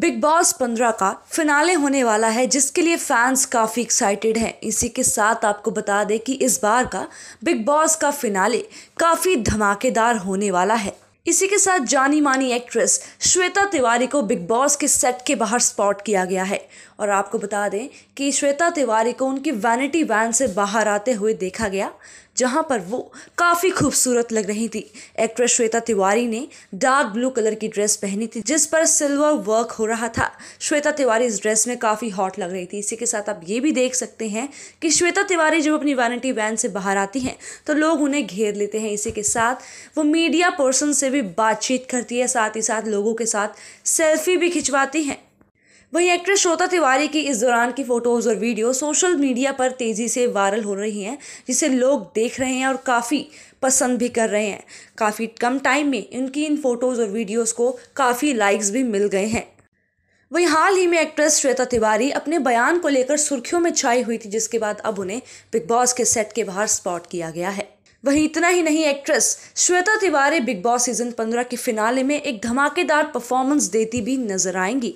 big boss पंद्रह का finale होने वाला है जिसके लिए फैंस काफ़ी एक्साइटेड हैं इसी के साथ आपको बता दें कि इस बार का बिग बॉस का फिनाले काफ़ी धमाकेदार होने वाला है इसी के साथ जानी मानी एक्ट्रेस श्वेता तिवारी को बिग बॉस के सेट के बाहर स्पॉट किया गया है और आपको बता दें कि श्वेता तिवारी को उनकी वैनिटी वैन से बाहर आते हुए देखा गया जहां पर वो काफ़ी खूबसूरत लग रही थी एक्ट्रेस श्वेता तिवारी ने डार्क ब्लू कलर की ड्रेस पहनी थी जिस पर सिल्वर वर्क हो रहा था श्वेता तिवारी इस ड्रेस में काफ़ी हॉट लग रही थी इसी के साथ आप ये भी देख सकते हैं कि श्वेता तिवारी जब अपनी वैनिटी वैन से बाहर आती हैं तो लोग उन्हें घेर लेते हैं इसी के साथ वो मीडिया पर्सन से भी बातचीत करती है साथ ही साथ लोगों के साथ सेल्फी भी खिंचवाती हैं वहीं एक्ट्रेस श्रोता तिवारी की इस दौरान की फ़ोटोज़ और वीडियो सोशल मीडिया पर तेज़ी से वायरल हो रही हैं जिसे लोग देख रहे हैं और काफ़ी पसंद भी कर रहे हैं काफ़ी कम टाइम में इनकी इन फ़ोटोज़ और वीडियोज़ को काफ़ी लाइक्स भी मिल गए हैं वहीं हाल ही में एक्ट्रेस श्वेता तिवारी अपने बयान को लेकर सुर्खियों में छाई हुई थी जिसके बाद अब उन्हें बिग बॉस के सेट के बाहर स्पॉट किया गया है वहीं इतना ही नहीं एक्ट्रेस श्वेता तिवारी बिग बॉस सीजन 15 के फिनाले में एक धमाकेदार परफॉर्मेंस देती भी नजर आएंगी